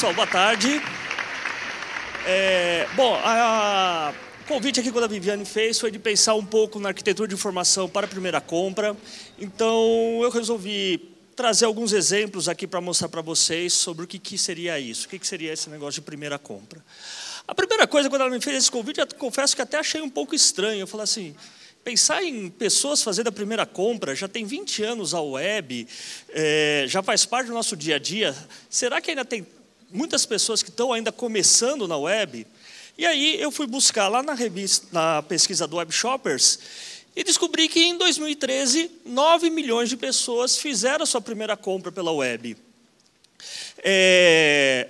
pessoal, boa tarde. É, bom, a, a convite aqui que a Viviane fez foi de pensar um pouco na arquitetura de informação para a primeira compra. Então, eu resolvi trazer alguns exemplos aqui para mostrar para vocês sobre o que, que seria isso, o que, que seria esse negócio de primeira compra. A primeira coisa, quando ela me fez esse convite, eu confesso que até achei um pouco estranho. Eu falei assim, Pensar em pessoas fazendo a primeira compra, já tem 20 anos a web, é, já faz parte do nosso dia a dia. Será que ainda tem muitas pessoas que estão ainda começando na web. E aí eu fui buscar lá na, revista, na pesquisa do Web Shoppers e descobri que em 2013, 9 milhões de pessoas fizeram a sua primeira compra pela web. É,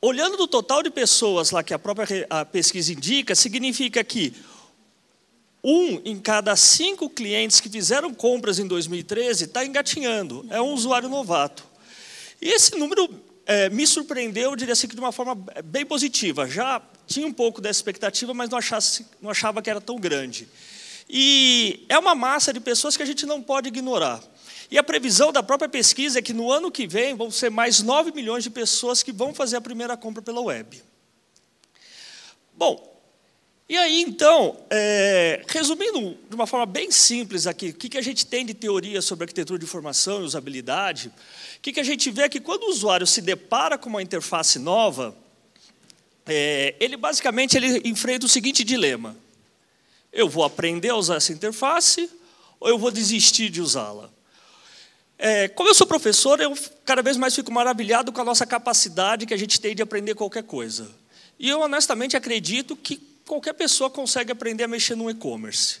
olhando do total de pessoas lá que a própria a pesquisa indica, significa que um em cada cinco clientes que fizeram compras em 2013 está engatinhando, é um usuário novato. E esse número é, me surpreendeu, eu diria assim, de uma forma bem positiva. Já tinha um pouco dessa expectativa, mas não, achasse, não achava que era tão grande. E é uma massa de pessoas que a gente não pode ignorar. E a previsão da própria pesquisa é que no ano que vem vão ser mais 9 milhões de pessoas que vão fazer a primeira compra pela web. Bom, e aí, então, é, resumindo de uma forma bem simples aqui, o que, que a gente tem de teoria sobre arquitetura de informação e usabilidade, o que, que a gente vê é que quando o usuário se depara com uma interface nova, é, ele basicamente ele enfrenta o seguinte dilema. Eu vou aprender a usar essa interface ou eu vou desistir de usá-la? É, como eu sou professor, eu cada vez mais fico maravilhado com a nossa capacidade que a gente tem de aprender qualquer coisa. E eu honestamente acredito que qualquer pessoa consegue aprender a mexer no e-commerce.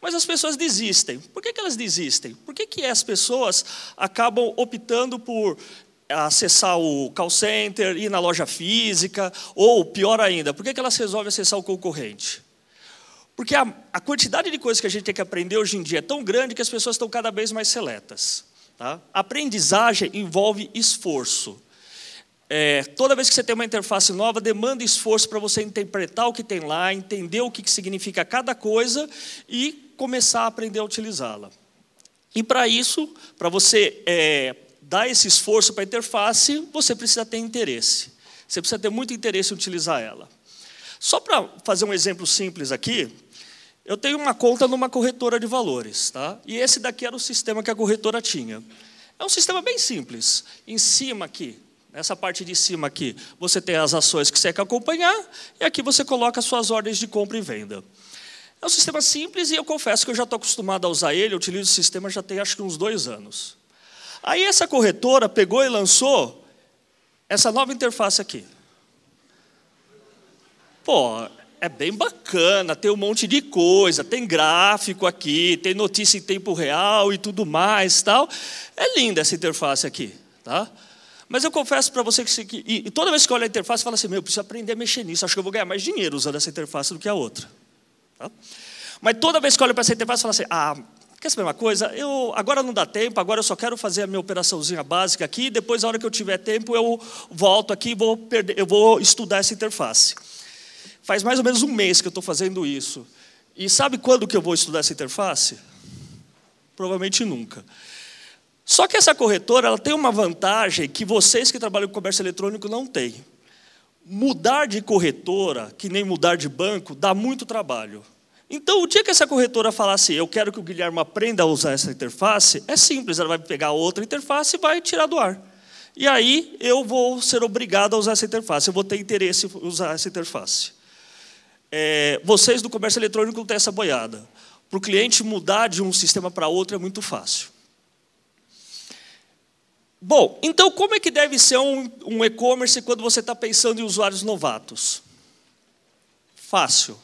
Mas as pessoas desistem. Por que, que elas desistem? Por que, que as pessoas acabam optando por acessar o call center, ir na loja física, ou pior ainda, por que, que elas resolvem acessar o concorrente? Porque a, a quantidade de coisas que a gente tem que aprender hoje em dia é tão grande que as pessoas estão cada vez mais seletas. Tá? Aprendizagem envolve esforço. É, toda vez que você tem uma interface nova, demanda esforço para você interpretar o que tem lá, entender o que significa cada coisa e começar a aprender a utilizá-la. E para isso, para você é, dar esse esforço para a interface, você precisa ter interesse. Você precisa ter muito interesse em utilizar ela. Só para fazer um exemplo simples aqui, eu tenho uma conta numa corretora de valores, tá? E esse daqui era o sistema que a corretora tinha. É um sistema bem simples. Em cima aqui, Nessa parte de cima aqui, você tem as ações que você quer acompanhar e aqui você coloca as suas ordens de compra e venda. É um sistema simples e eu confesso que eu já estou acostumado a usar ele, eu utilizo o sistema já tem acho que uns dois anos. Aí essa corretora pegou e lançou essa nova interface aqui. Pô, é bem bacana, tem um monte de coisa, tem gráfico aqui, tem notícia em tempo real e tudo mais, tal. É linda essa interface aqui, tá? Mas eu confesso para você que, que e, e toda vez que eu olho a interface, fala assim: meu, eu preciso aprender a mexer nisso, acho que eu vou ganhar mais dinheiro usando essa interface do que a outra. Tá? Mas toda vez que eu olho para essa interface, fala assim: ah, quer saber uma coisa? Eu, agora não dá tempo, agora eu só quero fazer a minha operaçãozinha básica aqui, depois, na hora que eu tiver tempo, eu volto aqui e vou, perder, eu vou estudar essa interface. Faz mais ou menos um mês que eu estou fazendo isso. E sabe quando que eu vou estudar essa interface? Provavelmente nunca. Só que essa corretora ela tem uma vantagem que vocês que trabalham com comércio eletrônico não têm. Mudar de corretora, que nem mudar de banco, dá muito trabalho. Então, o dia que essa corretora falar assim, eu quero que o Guilherme aprenda a usar essa interface, é simples, ela vai pegar outra interface e vai tirar do ar. E aí eu vou ser obrigado a usar essa interface, eu vou ter interesse em usar essa interface. É, vocês do comércio eletrônico não têm essa boiada. Para o cliente mudar de um sistema para outro é muito fácil. Bom, então como é que deve ser um, um e-commerce quando você está pensando em usuários novatos? Fácil.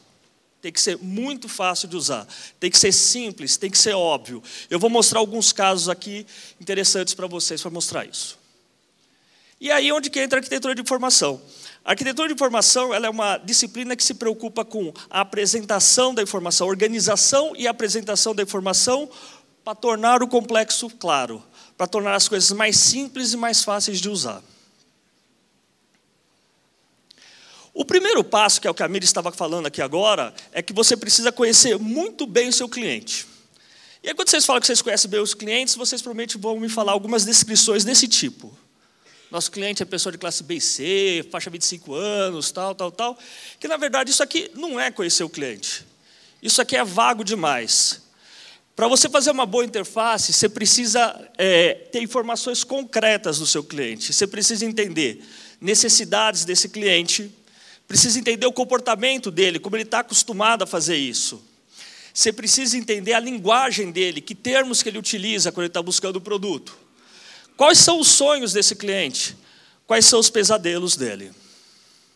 Tem que ser muito fácil de usar. Tem que ser simples, tem que ser óbvio. Eu vou mostrar alguns casos aqui interessantes para vocês para mostrar isso. E aí é onde que entra a arquitetura de informação? A arquitetura de informação ela é uma disciplina que se preocupa com a apresentação da informação, organização e apresentação da informação para tornar o complexo claro, para tornar as coisas mais simples e mais fáceis de usar. O primeiro passo, que é o que a Miri estava falando aqui agora, é que você precisa conhecer muito bem o seu cliente. E aí, quando vocês falam que vocês conhecem bem os clientes, vocês provavelmente vão me falar algumas descrições desse tipo. Nosso cliente é pessoa de classe B e C, faixa 25 anos, tal, tal, tal. Que, na verdade, isso aqui não é conhecer o cliente. Isso aqui é vago demais. Para você fazer uma boa interface, você precisa é, ter informações concretas do seu cliente. Você precisa entender necessidades desse cliente, precisa entender o comportamento dele, como ele está acostumado a fazer isso. Você precisa entender a linguagem dele, que termos que ele utiliza quando ele está buscando o produto. Quais são os sonhos desse cliente? Quais são os pesadelos dele?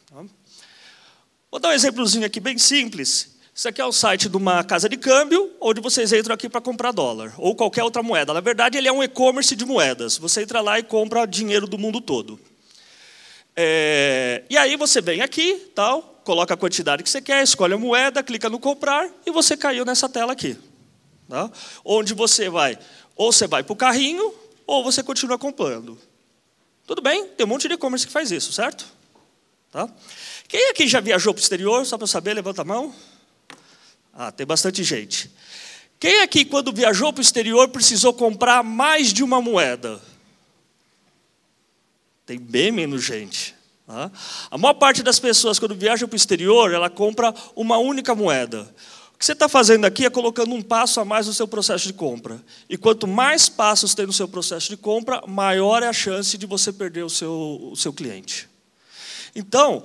Tá Vou dar um exemplozinho aqui bem simples. Isso aqui é o site de uma casa de câmbio, onde vocês entram aqui para comprar dólar ou qualquer outra moeda. Na verdade, ele é um e-commerce de moedas. Você entra lá e compra dinheiro do mundo todo. É... E aí você vem aqui, tal, coloca a quantidade que você quer, escolhe a moeda, clica no comprar e você caiu nessa tela aqui, tá? onde você vai ou você vai para o carrinho ou você continua comprando. Tudo bem? Tem um monte de e-commerce que faz isso, certo? Tá? Quem aqui já viajou para o exterior? Só para eu saber, levanta a mão. Ah, tem bastante gente. Quem aqui, quando viajou para o exterior, precisou comprar mais de uma moeda? Tem bem menos gente. Tá? A maior parte das pessoas, quando viaja para o exterior, ela compra uma única moeda. O que você está fazendo aqui é colocando um passo a mais no seu processo de compra. E quanto mais passos tem no seu processo de compra, maior é a chance de você perder o seu, o seu cliente. Então,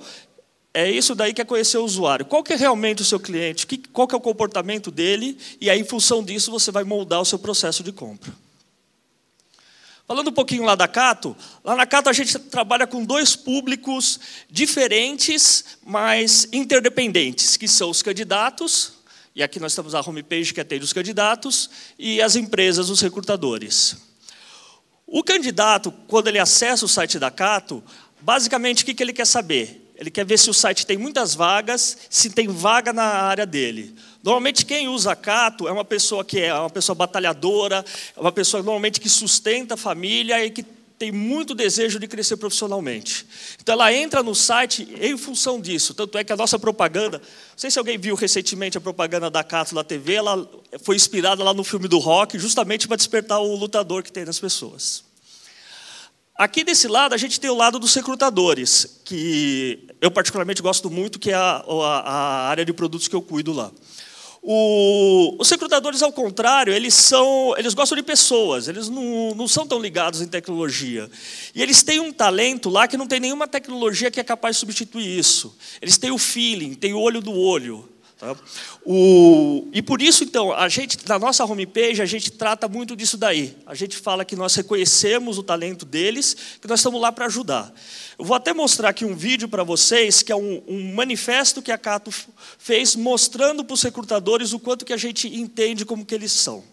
é isso daí que é conhecer o usuário. Qual que é realmente o seu cliente? Qual que é o comportamento dele? E aí, em função disso, você vai moldar o seu processo de compra. Falando um pouquinho lá da Cato, lá na Cato a gente trabalha com dois públicos diferentes, mas interdependentes, que são os candidatos, e aqui nós temos a homepage que atende os candidatos, e as empresas, os recrutadores. O candidato, quando ele acessa o site da Cato, basicamente o que ele quer saber? Ele quer ver se o site tem muitas vagas, se tem vaga na área dele. Normalmente quem usa Cato é uma pessoa que é uma pessoa batalhadora, é uma pessoa normalmente que sustenta a família e que tem muito desejo de crescer profissionalmente. Então ela entra no site em função disso. Tanto é que a nossa propaganda, não sei se alguém viu recentemente a propaganda da Cato na TV, ela foi inspirada lá no filme do rock, justamente para despertar o lutador que tem nas pessoas. Aqui desse lado a gente tem o lado dos recrutadores, que eu particularmente gosto muito, que é a, a, a área de produtos que eu cuido lá. O, os recrutadores, ao contrário, eles são, eles gostam de pessoas, eles não, não são tão ligados em tecnologia. E eles têm um talento lá que não tem nenhuma tecnologia que é capaz de substituir isso. Eles têm o feeling, têm o olho do olho. Tá? O, e por isso, então, a gente, na nossa homepage, a gente trata muito disso daí. A gente fala que nós reconhecemos o talento deles, que nós estamos lá para ajudar. Eu vou até mostrar aqui um vídeo para vocês, que é um, um, manifesto que a Cato fez mostrando para os recrutadores o quanto que a gente entende como que eles são.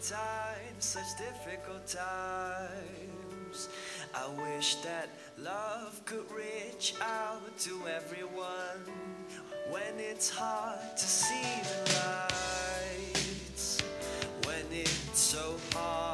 times, such difficult times. I wish that love could reach out to everyone when it's hard to see the lights, when it's so hard.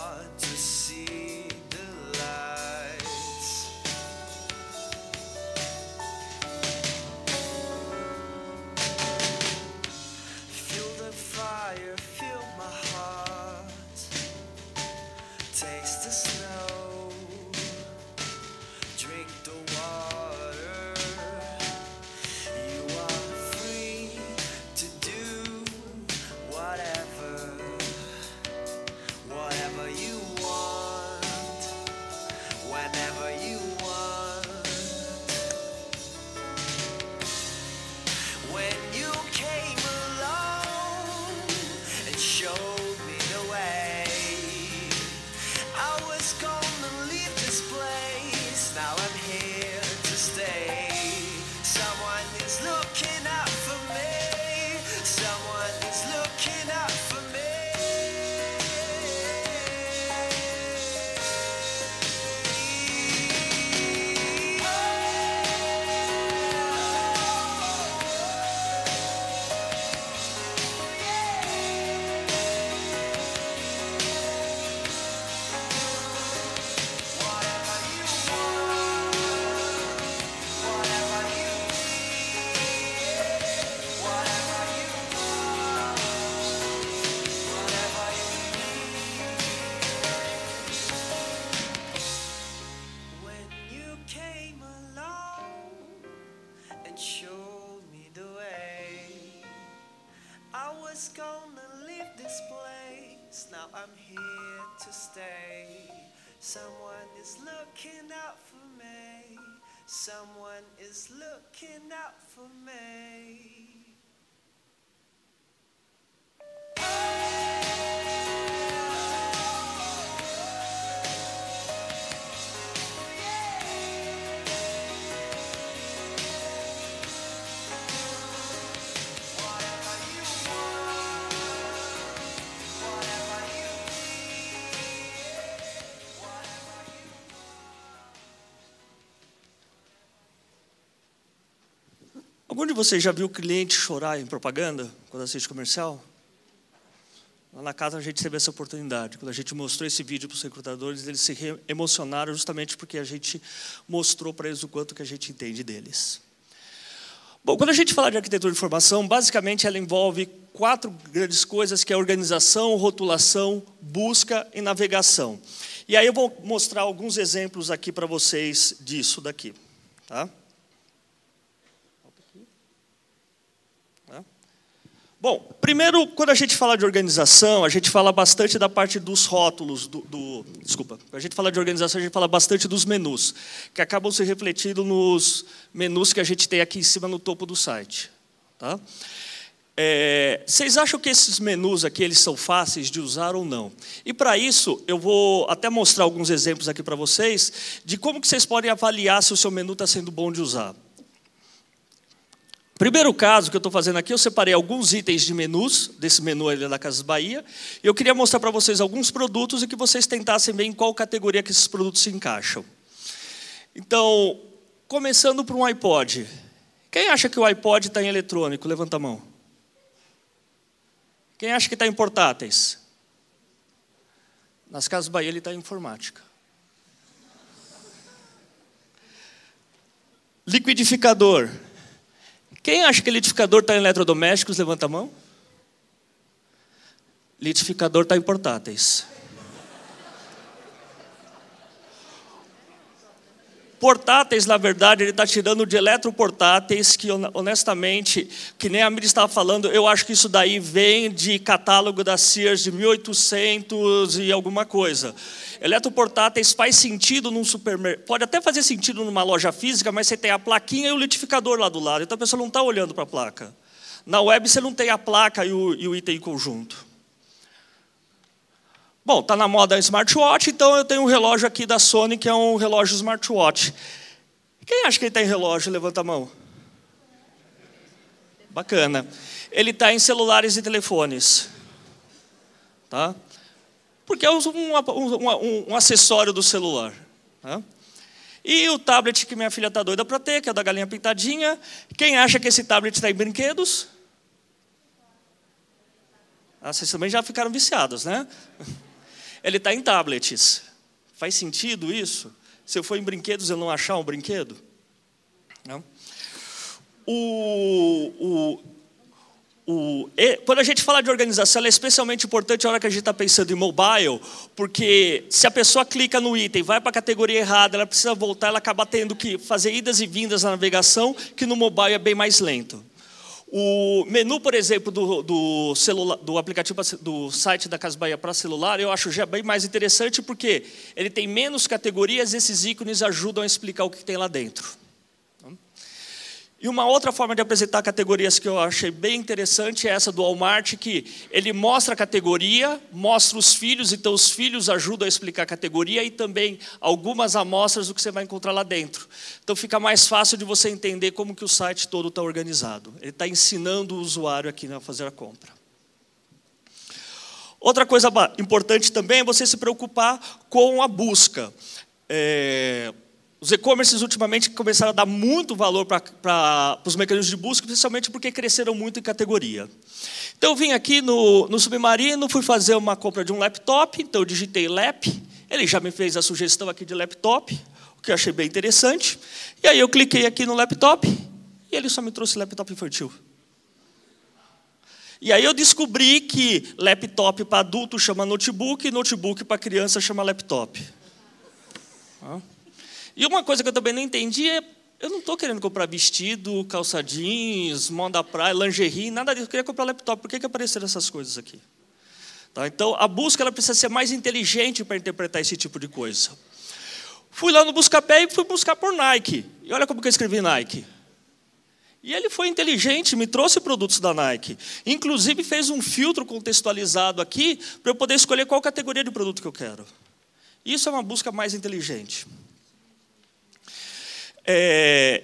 is looking out for me. Algum de vocês já viu cliente chorar em propaganda, quando assiste comercial? Lá na casa a gente teve essa oportunidade. Quando a gente mostrou esse vídeo para os recrutadores, eles se emocionaram justamente porque a gente mostrou para eles o quanto que a gente entende deles. Bom, quando a gente fala de arquitetura de informação, basicamente ela envolve quatro grandes coisas, que é organização, rotulação, busca e navegação. E aí eu vou mostrar alguns exemplos aqui para vocês disso daqui. Tá? Bom, primeiro, quando a gente fala de organização, a gente fala bastante da parte dos rótulos, do, do desculpa, quando a gente fala de organização, a gente fala bastante dos menus, que acabam se refletindo nos menus que a gente tem aqui em cima no topo do site. Tá? É, vocês acham que esses menus aqui eles são fáceis de usar ou não? E para isso eu vou até mostrar alguns exemplos aqui para vocês de como que vocês podem avaliar se o seu menu está sendo bom de usar. Primeiro caso que eu estou fazendo aqui, eu separei alguns itens de menus, desse menu ali da Casas Bahia, e eu queria mostrar para vocês alguns produtos e que vocês tentassem ver em qual categoria que esses produtos se encaixam. Então, começando por um iPod. Quem acha que o iPod está em eletrônico? Levanta a mão. Quem acha que está em portáteis? Nas Casas Bahia ele está em informática. Liquidificador. Quem acha que litificador está em eletrodomésticos? Levanta a mão. Litificador está em portáteis. portáteis, na verdade, ele está tirando de eletroportáteis, que honestamente, que nem a Miri estava falando, eu acho que isso daí vem de catálogo da Sears de 1800 e alguma coisa. Eletroportáteis faz sentido num supermercado, pode até fazer sentido numa loja física, mas você tem a plaquinha e o litificador lá do lado, então a pessoa não está olhando para a placa. Na web você não tem a placa e o, e o item conjunto. Bom, está na moda smartwatch, então eu tenho um relógio aqui da Sony, que é um relógio smartwatch. Quem acha que ele tem tá relógio? Levanta a mão. Bacana. Ele está em celulares e telefones. Tá? Porque é um, um, um acessório do celular. Tá? E o tablet que minha filha está doida para ter, que é da galinha pintadinha. Quem acha que esse tablet está em brinquedos? Ah, vocês também já ficaram viciados, né? ele está em tablets. Faz sentido isso? Se eu for em brinquedos, eu não achar um brinquedo? Não. O, o, o, e, quando a gente fala de organização, ela é especialmente importante na hora que a gente está pensando em mobile, porque se a pessoa clica no item, vai para a categoria errada, ela precisa voltar, ela acaba tendo que fazer idas e vindas na navegação, que no mobile é bem mais lento. O menu, por exemplo, do, do, do aplicativo do site da Casa Bahia para celular, eu acho já bem mais interessante porque ele tem menos categorias e esses ícones ajudam a explicar o que tem lá dentro. E uma outra forma de apresentar categorias que eu achei bem interessante é essa do Walmart, que ele mostra a categoria, mostra os filhos, então os filhos ajudam a explicar a categoria e também algumas amostras do que você vai encontrar lá dentro. Então fica mais fácil de você entender como que o site todo está organizado. Ele está ensinando o usuário aqui né, a fazer a compra. Outra coisa importante também é você se preocupar com a busca. É os e-commerces ultimamente começaram a dar muito valor para os mecanismos de busca, principalmente porque cresceram muito em categoria. Então eu vim aqui no, no Submarino, fui fazer uma compra de um laptop, então eu digitei lap, ele já me fez a sugestão aqui de laptop, o que eu achei bem interessante. E aí eu cliquei aqui no laptop e ele só me trouxe laptop infantil. E aí eu descobri que laptop para adulto chama notebook e notebook para criança chama laptop. Ah. E uma coisa que eu também não entendi é eu não estou querendo comprar vestido, calça jeans, mão da praia, lingerie, nada disso. Eu queria comprar laptop. Por que, que apareceram essas coisas aqui? Tá? Então, a busca ela precisa ser mais inteligente para interpretar esse tipo de coisa. Fui lá no Buscapé e fui buscar por Nike. E olha como que eu escrevi Nike. E ele foi inteligente, me trouxe produtos da Nike. Inclusive, fez um filtro contextualizado aqui para eu poder escolher qual categoria de produto que eu quero. Isso é uma busca mais inteligente. É,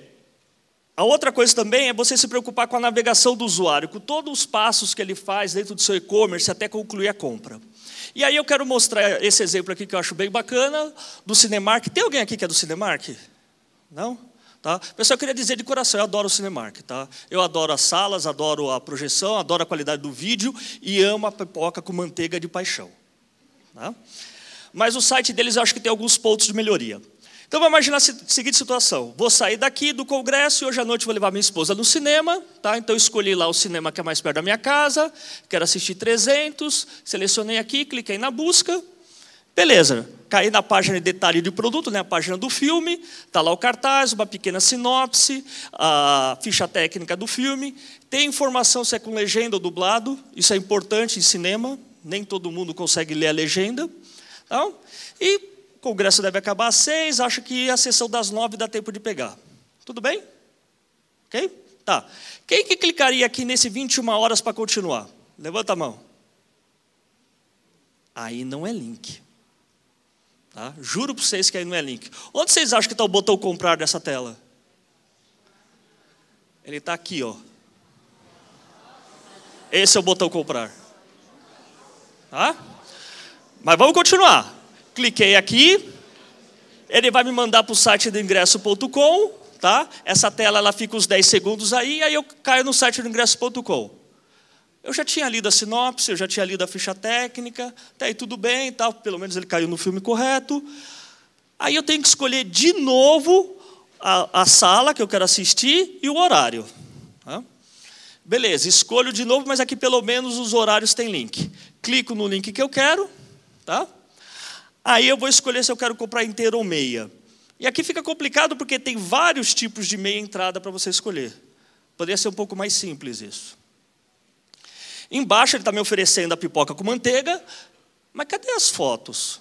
a outra coisa também é você se preocupar com a navegação do usuário, com todos os passos que ele faz dentro do seu e-commerce até concluir a compra. E aí eu quero mostrar esse exemplo aqui que eu acho bem bacana, do Cinemark. Tem alguém aqui que é do Cinemark? Não? Tá? Pessoal, eu queria dizer de coração, eu adoro o Cinemark. Tá? Eu adoro as salas, adoro a projeção, adoro a qualidade do vídeo e amo a pipoca com manteiga de paixão. Tá? Mas o site deles eu acho que tem alguns pontos de melhoria. Então, vamos imaginar a seguinte situação: vou sair daqui do congresso e hoje à noite vou levar minha esposa no cinema, tá? Então, escolhi lá o cinema que é mais perto da minha casa, quero assistir 300, selecionei aqui, cliquei na busca, beleza. Caí na página de detalhe do produto, né, a página do filme, está lá o cartaz, uma pequena sinopse, a ficha técnica do filme, tem informação se é com legenda ou dublado, isso é importante em cinema, nem todo mundo consegue ler a legenda. Então, e o congresso deve acabar às seis, acho que a sessão das nove dá tempo de pegar. Tudo bem? Ok? Tá. Quem que clicaria aqui nesse 21 horas para continuar? Levanta a mão. Aí não é link. Tá? Juro para vocês que aí não é link. Onde vocês acham que está o botão comprar dessa tela? Ele está aqui, ó. Esse é o botão comprar. Tá? Mas vamos continuar cliquei aqui, ele vai me mandar para o site do ingresso.com, tá? Essa tela ela fica uns 10 segundos aí, aí eu caio no site do ingresso.com. Eu já tinha lido a sinopse, eu já tinha lido a ficha técnica, até aí tudo bem, tal, pelo menos ele caiu no filme correto. Aí eu tenho que escolher de novo a, a sala que eu quero assistir e o horário. Tá? Beleza, escolho de novo, mas aqui pelo menos os horários têm link. Clico no link que eu quero, tá? Aí eu vou escolher se eu quero comprar inteiro ou meia. E aqui fica complicado porque tem vários tipos de meia entrada para você escolher. Poderia ser um pouco mais simples isso. Embaixo ele está me oferecendo a pipoca com manteiga, mas cadê as fotos?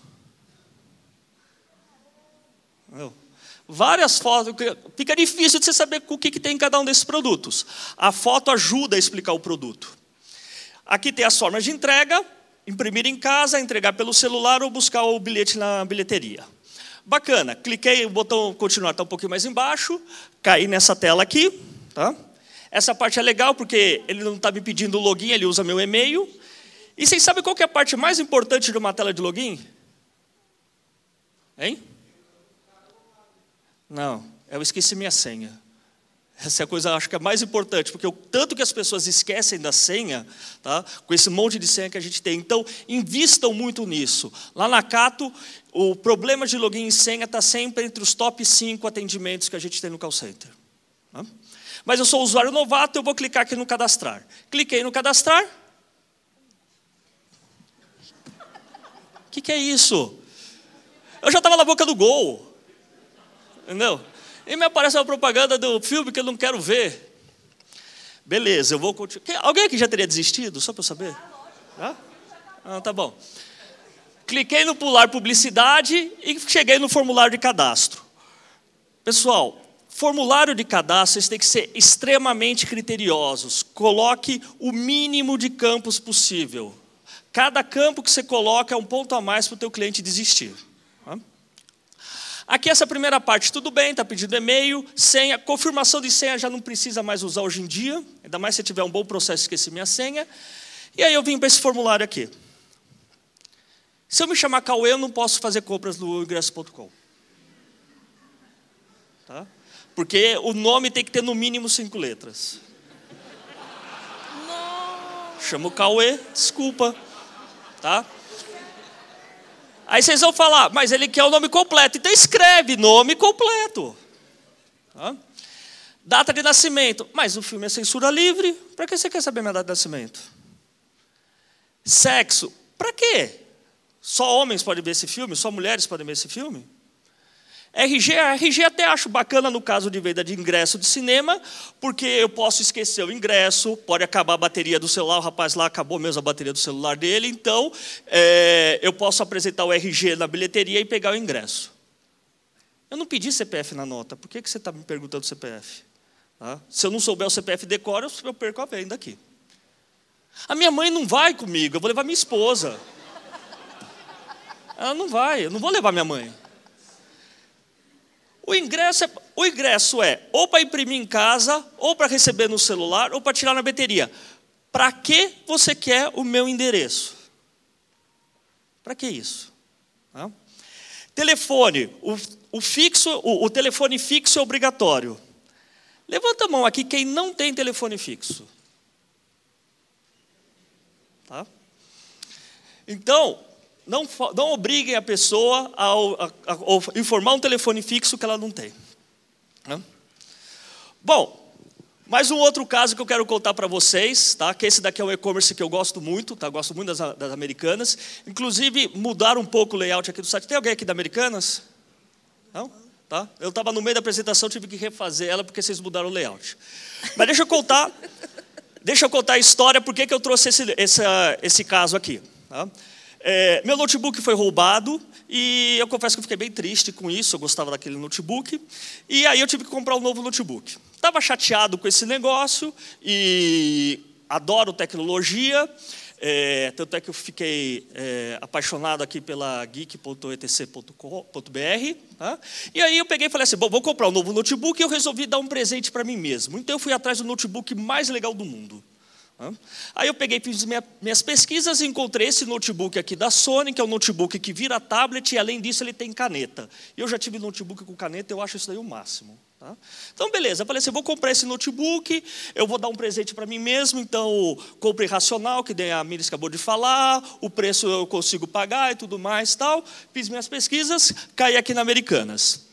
várias fotos. Fica difícil de você saber o que, que tem em cada um desses produtos. A foto ajuda a explicar o produto. Aqui tem as formas de entrega, imprimir em casa, entregar pelo celular ou buscar o bilhete na bilheteria. Bacana, cliquei o botão continuar está um pouquinho mais embaixo, caí nessa tela aqui. Tá? Essa parte é legal porque ele não está me pedindo o login, ele usa meu e-mail. E vocês sabem qual é a parte mais importante de uma tela de login? Hein? Não, eu esqueci minha senha. Essa é a coisa, acho que é mais importante, porque o tanto que as pessoas esquecem da senha, tá? com esse monte de senha que a gente tem. Então, invistam muito nisso. Lá na Cato, o problema de login e senha está sempre entre os top 5 atendimentos que a gente tem no call center. Tá? Mas eu sou usuário novato, eu vou clicar aqui no cadastrar. Cliquei no cadastrar. O que, que é isso? Eu já estava na boca do gol. Entendeu? E me aparece uma propaganda do filme que eu não quero ver. Beleza, eu vou continuar. Alguém aqui já teria desistido? Só para eu saber? Ah, ah? tá bom. Cliquei no pular publicidade e cheguei no formulário de cadastro. Pessoal, formulário de cadastro, vocês têm que ser extremamente criteriosos. Coloque o mínimo de campos possível. Cada campo que você coloca é um ponto a mais para o teu cliente desistir. Aqui essa primeira parte, tudo bem, está pedindo e-mail, senha, confirmação de senha já não precisa mais usar hoje em dia, ainda mais se tiver um bom processo, esqueci minha senha. E aí eu vim para esse formulário aqui. Se eu me chamar Cauê, eu não posso fazer compras no ingresso.com. Tá? Porque o nome tem que ter no mínimo cinco letras. Não. Chamo Cauê, desculpa. Tá? Aí vocês vão falar, mas ele quer o nome completo. Então escreve nome completo. Data de nascimento. Mas o filme é censura livre. Para que você quer saber minha data de nascimento? Sexo. Para quê? Só homens podem ver esse filme? Só mulheres podem ver esse filme? RG, RG até acho bacana no caso de venda de ingresso de cinema, porque eu posso esquecer o ingresso, pode acabar a bateria do celular, o rapaz lá acabou mesmo a bateria do celular dele, então é, eu posso apresentar o RG na bilheteria e pegar o ingresso. Eu não pedi CPF na nota, por que, que você está me perguntando CPF? Tá? Se eu não souber o CPF decora, eu perco a venda aqui. A minha mãe não vai comigo, eu vou levar minha esposa. Ela não vai, eu não vou levar minha mãe. O ingresso é, o ingresso é ou para imprimir em casa, ou para receber no celular, ou para tirar na bateria. Para que você quer o meu endereço? Para que isso? Telefone. O, o fixo, o, o telefone fixo é obrigatório. Levanta a mão aqui quem não tem telefone fixo. Tá? Então, não, não obriguem a pessoa a, a, a, informar um telefone fixo que ela não tem. Né? Bom, mais um outro caso que eu quero contar para vocês, tá? que esse daqui é um e-commerce que eu gosto muito, tá? gosto muito das, das americanas. Inclusive, mudar um pouco o layout aqui do site. Tem alguém aqui da Americanas? Não? Tá? Eu estava no meio da apresentação, tive que refazer ela porque vocês mudaram o layout. Mas deixa eu contar, deixa eu contar a história, por que eu trouxe esse, esse, esse caso aqui. Tá? É, meu notebook foi roubado e eu confesso que eu fiquei bem triste com isso, eu gostava daquele notebook. E aí eu tive que comprar um novo notebook. Estava chateado com esse negócio e adoro tecnologia. É, tanto é que eu fiquei é, apaixonado aqui pela geek.etc.br. Tá? E aí eu peguei e falei assim: bom, vou comprar um novo notebook e eu resolvi dar um presente para mim mesmo. Então eu fui atrás do notebook mais legal do mundo. Aí eu peguei, fiz minhas pesquisas e encontrei esse notebook aqui da Sony, que é um notebook que vira tablet e além disso ele tem caneta. Eu já tive notebook com caneta, eu acho isso daí o máximo. Tá? Então, beleza, eu falei assim: eu vou comprar esse notebook, eu vou dar um presente para mim mesmo, então compre racional, que a Miris acabou de falar, o preço eu consigo pagar e tudo mais tal. Fiz minhas pesquisas, caí aqui na Americanas.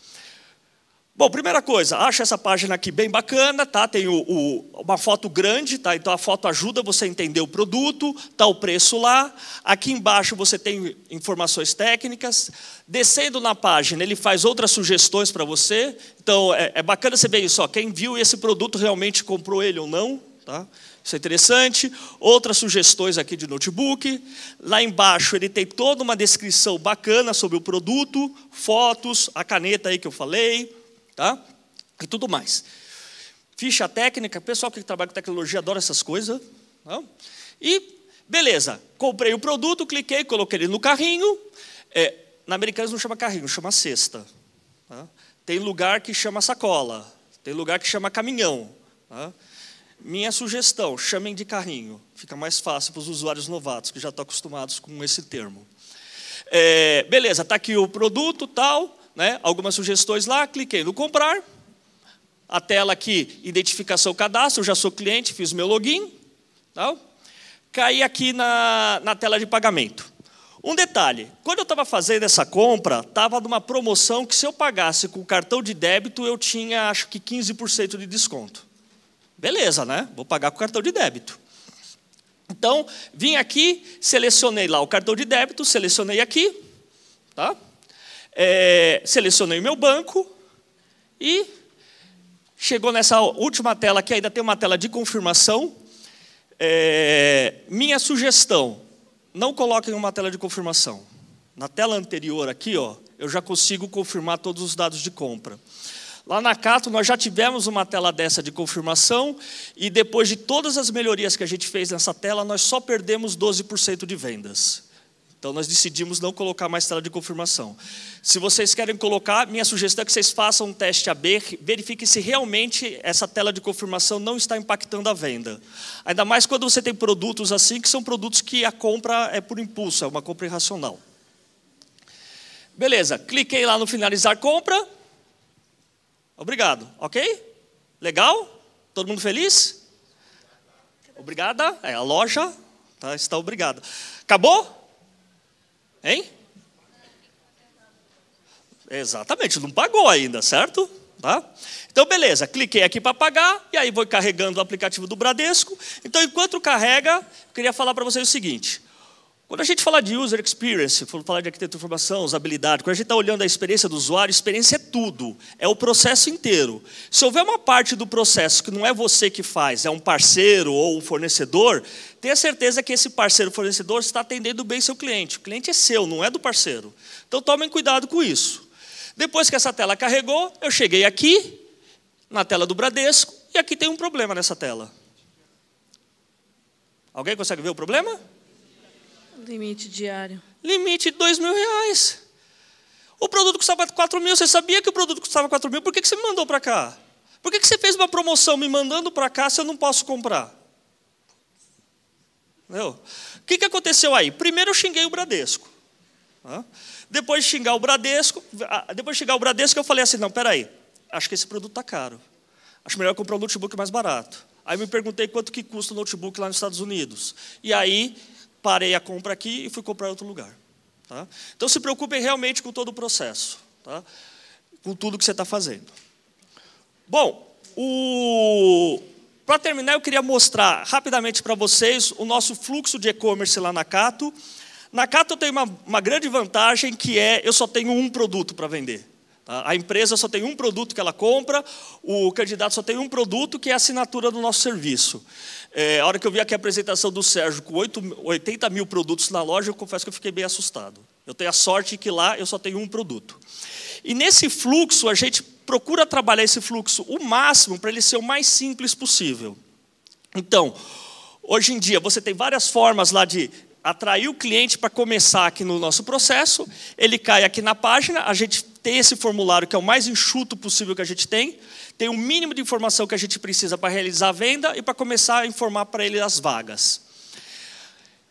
Bom, primeira coisa, acha essa página aqui bem bacana, tá? Tem o, o, uma foto grande, tá? Então a foto ajuda você a entender o produto, tá o preço lá. Aqui embaixo você tem informações técnicas. Descendo na página, ele faz outras sugestões para você. Então é, é, bacana você ver isso, ó, quem viu esse produto realmente comprou ele ou não, tá? Isso é interessante. Outras sugestões aqui de notebook. Lá embaixo ele tem toda uma descrição bacana sobre o produto, fotos, a caneta aí que eu falei tá? E tudo mais. Ficha técnica, pessoal que trabalha com tecnologia adora essas coisas. Tá? E, beleza, comprei o produto, cliquei, coloquei ele no carrinho. É, na Americanas não chama carrinho, chama cesta. Tá? Tem lugar que chama sacola, tem lugar que chama caminhão. Tá? Minha sugestão, chamem de carrinho. Fica mais fácil para os usuários novatos, que já estão acostumados com esse termo. É, beleza, está aqui o produto, tal né, algumas sugestões lá, cliquei no comprar. A tela aqui, identificação cadastro, já sou cliente, fiz meu login. Tá? Caí aqui na, na tela de pagamento. Um detalhe, quando eu estava fazendo essa compra, estava numa promoção que se eu pagasse com cartão de débito, eu tinha acho que 15% de desconto. Beleza, né? Vou pagar com cartão de débito. Então, vim aqui, selecionei lá o cartão de débito, selecionei aqui, tá? é, selecionei o meu banco e chegou nessa última tela que ainda tem uma tela de confirmação. É, minha sugestão: não coloquem uma tela de confirmação. Na tela anterior aqui, ó, eu já consigo confirmar todos os dados de compra. Lá na Cato, nós já tivemos uma tela dessa de confirmação, e depois de todas as melhorias que a gente fez nessa tela, nós só perdemos 12% de vendas. Então nós decidimos não colocar mais tela de confirmação. Se vocês querem colocar, minha sugestão é que vocês façam um teste AB, verifiquem se realmente essa tela de confirmação não está impactando a venda. Ainda mais quando você tem produtos assim que são produtos que a compra é por impulso, é uma compra irracional. Beleza, cliquei lá no finalizar compra. Obrigado, ok? Legal? Todo mundo feliz? Obrigada. É, a loja tá, está obrigada. Acabou? Exatamente, não pagou ainda, certo? Tá? Então, beleza, cliquei aqui para pagar, e aí vou carregando o aplicativo do Bradesco. Então, enquanto carrega, eu queria falar para vocês o seguinte. Quando a gente fala de user experience, falar de arquitetura de informação, usabilidade, quando a gente está olhando a experiência do usuário, experiência é tudo, é o processo inteiro. Se houver uma parte do processo que não é você que faz, é um parceiro ou um fornecedor, tenha certeza que esse parceiro fornecedor está atendendo bem seu cliente. O cliente é seu, não é do parceiro. Então tomem cuidado com isso. Depois que essa tela carregou, eu cheguei aqui, na tela do Bradesco, e aqui tem um problema nessa tela. Alguém consegue ver o problema? Limite diário. Limite de dois mil reais. O produto custava quatro mil, você sabia que o produto custava quatro mil, por que, que você me mandou para cá? Por que, que você fez uma promoção me mandando para cá se eu não posso comprar? Entendeu? O que, que aconteceu aí? Primeiro eu xinguei o Bradesco. Depois de xingar o Bradesco, depois de xingar o Bradesco, eu falei assim, não, peraí, acho que esse produto está caro. Acho melhor comprar um notebook mais barato. Aí me perguntei quanto que custa o notebook lá nos Estados Unidos. E aí parei a compra aqui e fui comprar em outro lugar. Tá? Então se preocupem realmente com todo o processo, tá? com tudo que você está fazendo. Bom, o... para terminar, eu queria mostrar rapidamente para vocês o nosso fluxo de e-commerce lá na Cato na Cato eu tenho uma, uma grande vantagem que é eu só tenho um produto para vender. Tá? A empresa só tem um produto que ela compra, o candidato só tem um produto, que é a assinatura do nosso serviço. É, a hora que eu vi aqui a apresentação do Sérgio com 8, 80 mil produtos na loja, eu confesso que eu fiquei bem assustado. Eu tenho a sorte que lá eu só tenho um produto. E nesse fluxo, a gente procura trabalhar esse fluxo o máximo para ele ser o mais simples possível. Então, hoje em dia, você tem várias formas lá de atrair o cliente para começar aqui no nosso processo, ele cai aqui na página, a gente tem esse formulário que é o mais enxuto possível que a gente tem, tem o mínimo de informação que a gente precisa para realizar a venda e para começar a informar para ele as vagas.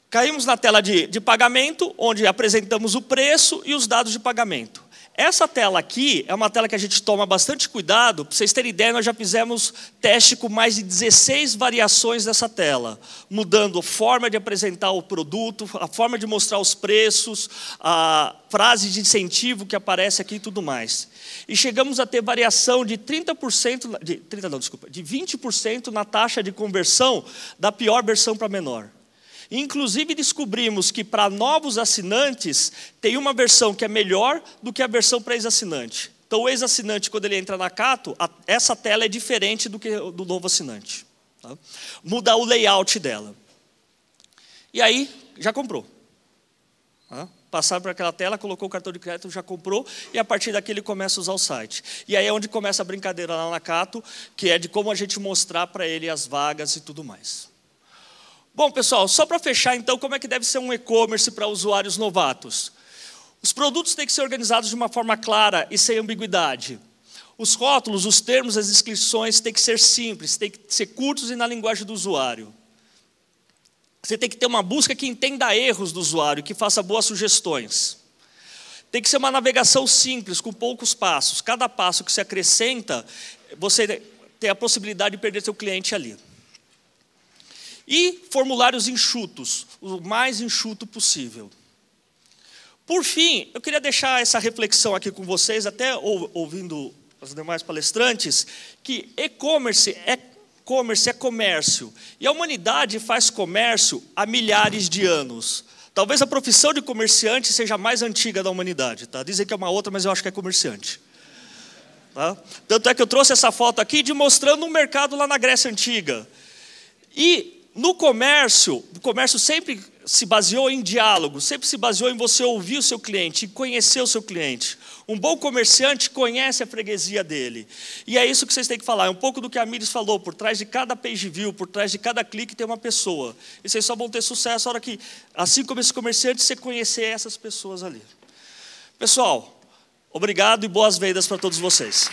Caímos na tela de, de pagamento, onde apresentamos o preço e os dados de pagamento. Essa tela aqui é uma tela que a gente toma bastante cuidado. Para vocês terem ideia, nós já fizemos teste com mais de 16 variações dessa tela, mudando a forma de apresentar o produto, a forma de mostrar os preços, a frase de incentivo que aparece aqui e tudo mais. E chegamos a ter variação de 30%, de 30 não, desculpa, de 20% na taxa de conversão da pior versão para a menor. Inclusive descobrimos que para novos assinantes tem uma versão que é melhor do que a versão para ex-assinante. Então o ex-assinante, quando ele entra na Cato, a, essa tela é diferente do que do novo assinante. Tá? Muda o layout dela. E aí, já comprou. Tá? Passar para aquela tela, colocou o cartão de crédito, já comprou, e a partir daqui ele começa a usar o site. E aí é onde começa a brincadeira lá na Cato, que é de como a gente mostrar para ele as vagas e tudo mais. Bom, pessoal, só para fechar então, como é que deve ser um e-commerce para usuários novatos? Os produtos têm que ser organizados de uma forma clara e sem ambiguidade. Os rótulos, os termos, as inscrições têm que ser simples, têm que ser curtos e na linguagem do usuário. Você tem que ter uma busca que entenda erros do usuário, que faça boas sugestões. Tem que ser uma navegação simples, com poucos passos. Cada passo que se acrescenta, você tem a possibilidade de perder seu cliente ali. E formulários enxutos, o mais enxuto possível. Por fim, eu queria deixar essa reflexão aqui com vocês, até ouvindo os demais palestrantes, que e-commerce é comércio é comércio. E a humanidade faz comércio há milhares de anos. Talvez a profissão de comerciante seja a mais antiga da humanidade. Tá? Dizem que é uma outra, mas eu acho que é comerciante. Tá? Tanto é que eu trouxe essa foto aqui de mostrando um mercado lá na Grécia Antiga. E no comércio, o comércio sempre se baseou em diálogo, sempre se baseou em você ouvir o seu cliente, conhecer o seu cliente. Um bom comerciante conhece a freguesia dele. E é isso que vocês têm que falar. É um pouco do que a Mires falou. Por trás de cada page view, por trás de cada clique tem uma pessoa. E vocês só vão ter sucesso na hora que, assim como esse comerciante, você conhecer essas pessoas ali. Pessoal, obrigado e boas vendas para todos vocês.